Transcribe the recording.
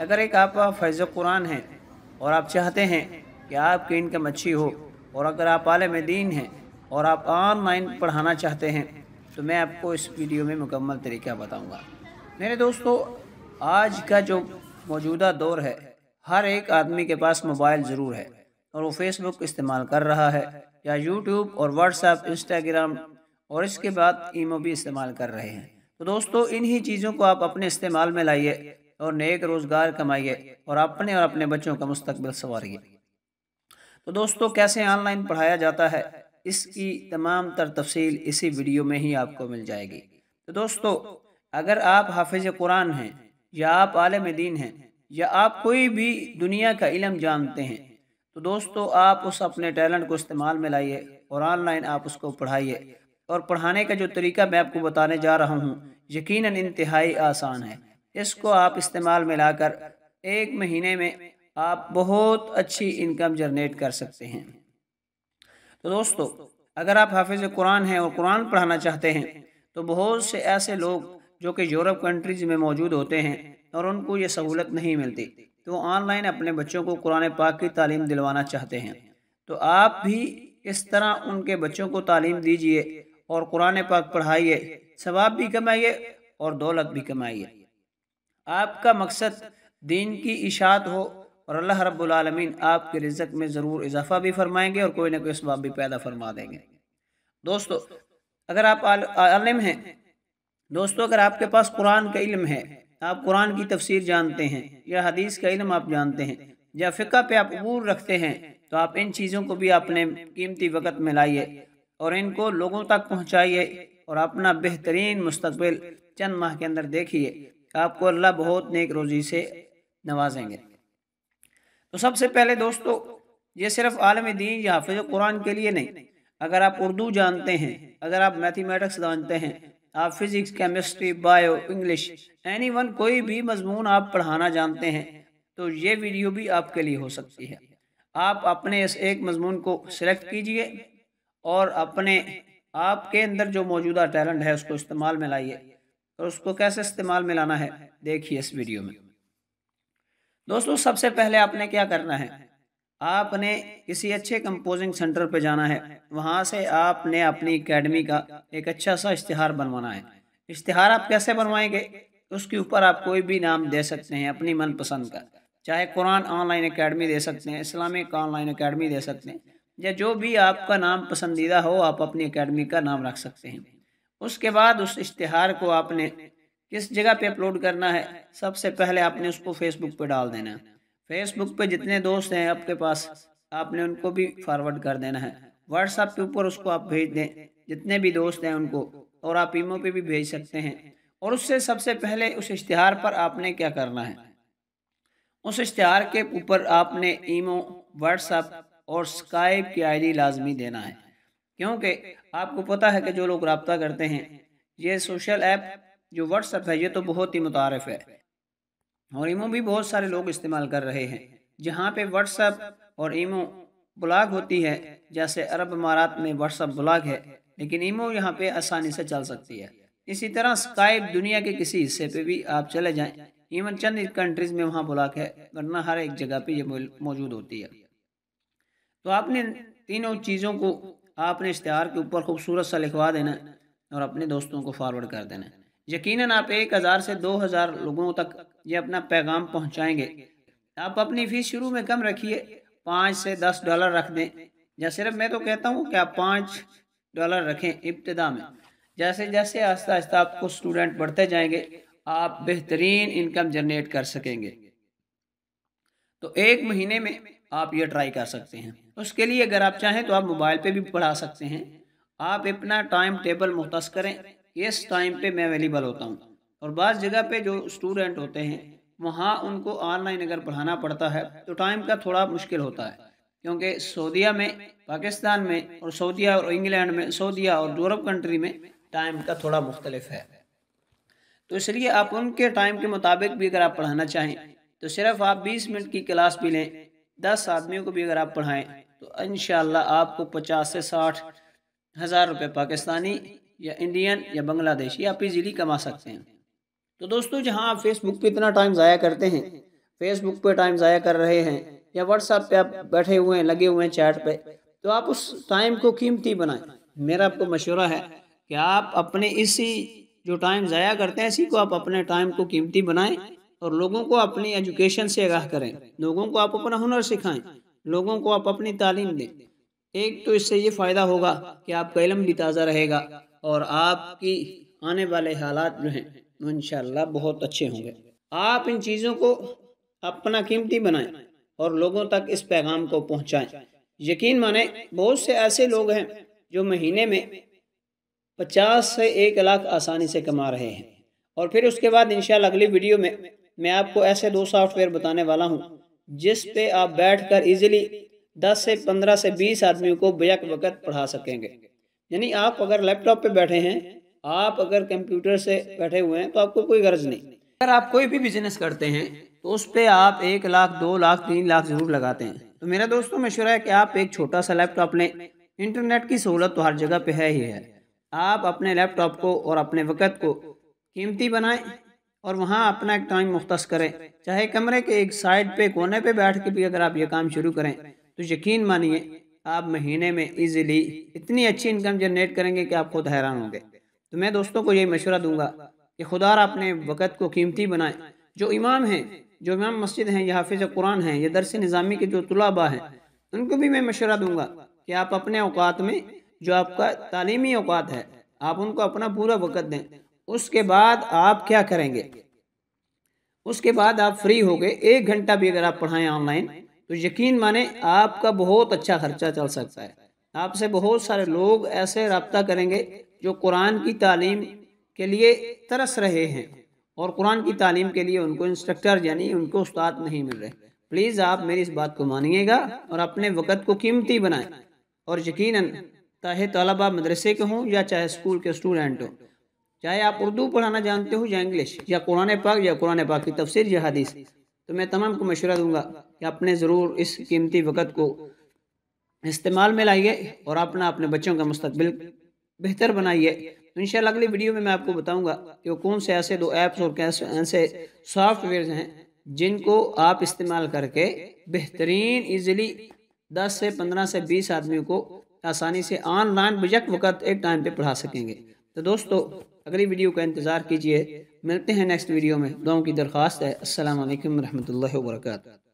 अगर एक आप फैज़ कुरान हैं और आप चाहते हैं कि आपकी इनकम अच्छी हो और अगर आप आलम दीन हैं और आप ऑनलाइन पढ़ाना चाहते हैं तो मैं आपको इस वीडियो में मुकम्मल तरीका बताऊंगा। मेरे दोस्तों आज का जो मौजूदा दौर है हर एक आदमी के पास मोबाइल ज़रूर है और वो फेसबुक इस्तेमाल कर रहा है या यूट्यूब और व्हाट्सएप इंस्टाग्राम और इसके बाद ईमो भी इस्तेमाल कर रहे हैं तो दोस्तों इन्हीं चीज़ों को आप अपने इस्तेमाल में लाइए और नेक रोज़गार कमाइए और अपने और अपने बच्चों का मुस्तबिल संवारिए तो दोस्तों कैसे ऑनलाइन पढ़ाया जाता है इसकी तमाम तर तफसील इसी वीडियो में ही आपको मिल जाएगी तो दोस्तों अगर आप हाफिज़ कुरान हैं या आप आलम दीन हैं या आप कोई भी दुनिया का इलम जानते हैं तो दोस्तों आप उस अपने टैलेंट को इस्तेमाल में लाइए और ऑनलाइन आप उसको पढ़ाइए और पढ़ाने का जो तरीका मैं आपको बताने जा रहा हूँ यकीन इंतहाई आसान है इसको आप इस्तेमाल में लाकर एक महीने में आप बहुत अच्छी इनकम जनरेट कर सकते हैं तो दोस्तों अगर आप हाफिज़ कुरान हैं और कुरान पढ़ाना चाहते हैं तो बहुत से ऐसे लोग जो कि यूरोप कंट्रीज़ में मौजूद होते हैं और उनको ये सहूलत नहीं मिलती तो ऑनलाइन अपने बच्चों को कुरान पाक की तालीम दिलवाना चाहते हैं तो आप भी इस तरह उनके बच्चों को तालीम दीजिए और कुरान पाक पढ़ाइए सवाब भी कमाइए और दौलत भी कमाइए आपका मकसद दीन की इशात हो और अल्लाह रब्बुल रबालमीन आपके रिजक में ज़रूर इजाफा भी फरमाएंगे और कोई ना कोई इसबाब भी पैदा फरमा देंगे दोस्तों अगर आप आलम हैं दोस्तों अगर आपके पास कुरान का इल्म है आप कुरान की तफसीर जानते हैं या हदीस का इल्म आप जानते हैं या फ़िका पे आप अबूर रखते हैं तो आप इन चीज़ों को भी अपने कीमती वक़्त में लाइए और इनको लोगों तक पहुँचाइए और अपना बेहतरीन मुस्तबिल चंद माह के अंदर देखिए आपको अल्लाह बहुत नेक रोज़ी से नवाजेंगे तो सबसे पहले दोस्तों ये सिर्फ आलम दीन या हाफिज कुरान के लिए नहीं अगर आप उर्दू जानते हैं अगर आप मैथमेटिक्स जानते हैं आप physics chemistry bio English any one कोई भी मजमून आप पढ़ाना जानते हैं तो ये वीडियो भी आपके लिए हो सकती है आप अपने इस एक मजमून को सिलेक्ट कीजिए और अपने आपके अंदर जो मौजूदा टैलेंट है उसको इस्तेमाल में लाइए और उसको कैसे इस्तेमाल में लाना है देखिए इस वीडियो में दोस्तों सबसे पहले आपने क्या करना है आपने किसी अच्छे कंपोजिंग सेंटर पर जाना है वहाँ से आपने अपनी एकेडमी का एक अच्छा सा इश्तहार बनवाना है इश्तहार आप कैसे बनवाएंगे उसके ऊपर आप कोई भी नाम दे सकते हैं अपनी मनपसंद का चाहे कुरान ऑनलाइन एकेडमी दे सकते हैं इस्लामिक ऑनलाइन एकेडमी दे सकते हैं या जो भी आपका नाम पसंदीदा हो आप अपनी एकेडमी का नाम रख सकते हैं उसके बाद उस इश्तिहार को आपने किस जगह पे अपलोड करना है सबसे पहले आपने उसको फेसबुक पे डाल देना है फेसबुक पे जितने दोस्त हैं आपके पास आपने उनको भी फॉरवर्ड कर देना है व्हाट्सएप के ऊपर उसको आप भेज दें जितने भी दोस्त हैं उनको और आप ईमो पे भी भेज सकते हैं और उससे सबसे पहले उस इश्तहार पर आपने क्या करना है उस इश्तहार के ऊपर आपने ईमो व्हाट्सएप और स्काइप की आईडी लाजमी देना है क्योंकि आपको पता है कि जो लोग रबता करते हैं ये सोशल ऐप जो व्हाट्सअप है ये तो बहुत ही मुतारफ़ है और ईमो भी बहुत सारे लोग इस्तेमाल कर रहे हैं जहाँ पे व्हाट्सअप और ईमो ब्लॉग होती है जैसे अरब अमारात में व्हाट्सअप ब्लॉग है लेकिन ईमो यहाँ पे आसानी से चल सकती है इसी तरह स्काइप दुनिया के किसी हिस्से पे भी आप चले जाएं इवन चंद कंट्रीज़ में वहाँ ब्लॉक है वरना हर एक जगह पे ये मौजूद होती है तो आपने तीनों चीज़ों को आपने इश्तहार के ऊपर खूबसूरत सा लिखवा देना और अपने दोस्तों को फॉरवर्ड कर देना यकीनन आप एक हज़ार से दो हज़ार लोगों तक ये अपना पैगाम पहुँचाएँगे आप अपनी फ़ीस शुरू में कम रखिए पाँच से दस डॉलर रख दें या सिर्फ मैं तो कहता हूँ कि आप पाँच डॉलर रखें इब्तदा में जैसे जैसे आस्ता आस्ता आपको स्टूडेंट बढ़ते जाएंगे आप बेहतरीन इनकम जनरेट कर सकेंगे तो एक महीने में आप ये ट्राई कर सकते हैं उसके लिए अगर आप चाहें तो आप मोबाइल पे भी पढ़ा सकते हैं आप अपना टाइम टेबल मुख्त करें इस टाइम पे मैं अवेलेबल होता हूँ और बाज़ जगह पे जो स्टूडेंट होते हैं वहाँ उनको ऑनलाइन अगर पढ़ाना पड़ता है तो टाइम का थोड़ा मुश्किल होता है क्योंकि सऊदिया में पाकिस्तान में और सऊदिया और इंग्लैंड में सऊदिया और यूरोप कंट्री में टाइम का थोड़ा मुख्तलिफ है तो इसलिए आप उनके टाइम के मुताबिक भी अगर आप पढ़ाना चाहें तो सिर्फ आप 20 मिनट की क्लास भी लें 10 आदमियों को भी अगर आप पढ़ाएं तो इन आपको पचास से साठ हज़ार रुपये पाकिस्तानी या इंडियन या बांग्लादेशी आप इजीली कमा सकते हैं तो दोस्तों जहां आप फेसबुक पे इतना टाइम ज़ाया करते हैं फेसबुक पे टाइम ज़ाया कर रहे हैं या व्हाट्सएप पे आप बैठे हुए हैं लगे हुए हैं चैट पे तो आप उस टाइम को कीमती बनाएं मेरा आपको मशवरा है कि आप अपने इसी जो टाइम ज़ाया करते हैं इसी को आप अपने टाइम को कीमती बनाएं और लोगों को अपनी एजुकेशन से आगाह करें लोगों को आप अपना हुनर सिखाएं लोगों को आप अपनी तालीम दें एक तो इससे ये फ़ायदा होगा कि आपका इलम भी ताज़ा रहेगा और आपकी आने वाले हालात जो हैं वो इन बहुत अच्छे होंगे आप इन चीज़ों को अपना कीमती बनाएं और लोगों तक इस पैगाम को पहुंचाएं यकीन माने बहुत से ऐसे लोग हैं जो महीने में पचास से एक लाख आसानी से कमा रहे हैं और फिर उसके बाद इन अगली वीडियो में मैं आपको ऐसे दो सॉफ्टवेयर बताने वाला हूँ जिस पे आप बैठकर इजीली 10 से 15 से 20 आदमियों को बैक वक़्त पढ़ा सकेंगे यानी आप अगर लैपटॉप पे बैठे हैं आप अगर कंप्यूटर से बैठे हुए हैं तो आपको कोई गर्ज नहीं अगर आप कोई भी बिजनेस करते हैं तो उस पर आप एक लाख दो लाख तीन लाख जरूर लगाते हैं तो मेरा दोस्तों मशुरा है कि आप एक छोटा सा लैपटॉप लें इंटरनेट की सहूलत तो हर जगह पे है ही है आप अपने लैपटॉप को और अपने वक़्त को कीमती बनाएं और वहाँ अपना एक टाइम मुख्त करें चाहे कमरे के एक साइड पे कोने पे बैठ के भी अगर आप ये काम शुरू करें तो यकीन मानिए आप महीने में इजीली इतनी अच्छी इनकम जनरेट करेंगे कि आप खुद हैरान होंगे तो मैं दोस्तों को यही मशवरा दूंगा कि खुदा अपने वक़्त को कीमती बनाएं जो इमाम हैं जो इमाम मस्जिद हैं या हाफिज़ कुरान हैं या दरस निज़ामी के जो तलाबा हैं उनको भी मैं मशवरा दूंगा कि आप अपने अवकात में जो आपका तालीमी अवकात है आप उनको अपना पूरा वक़्त दें उसके बाद आप क्या करेंगे उसके बाद आप फ्री हो गए एक घंटा भी अगर आप पढ़ाएं ऑनलाइन तो यकीन माने आपका बहुत अच्छा खर्चा चल सकता है आपसे बहुत सारे लोग ऐसे रबता करेंगे जो कुरान की तालीम के लिए तरस रहे हैं और कुरान की तालीम के लिए उनको इंस्ट्रक्टर यानी उनको उस्ताद नहीं मिल रहे प्लीज़ आप मेरी इस बात को मानिएगा और अपने वक़्त को कीमती बनाएं और यकीनन चाहे तलबा मदरसे के हों या चाहे स्कूल के स्टूडेंट हों चाहे आप उर्दू पढ़ाना जानते हो या इंग्लिश या कुरान पाक या कुरान पाक की तफसर या हदीस तो मैं तमाम को मशवरा दूंगा कि आपने ज़रूर इस कीमती वक़्त को इस्तेमाल में लाइए और अपना अपने बच्चों का मुस्तबिल बेहतर बनाइए तो इन अगली वीडियो में मैं आपको बताऊंगा कि वो कौन से ऐसे दो ऐप्स और कैसे ऐसे सॉफ्टवेयर हैं जिनको आप इस्तेमाल करके बेहतरीन इजीली 10 से 15 से 20 आदमियों को आसानी से ऑनलाइन बजट वक्त एक टाइम पे पढ़ा सकेंगे तो दोस्तों अगली वीडियो का इंतज़ार कीजिए मिलते हैं नेक्स्ट वीडियो में दुआओं की दरख्वास्त है असल वरहमल वर्का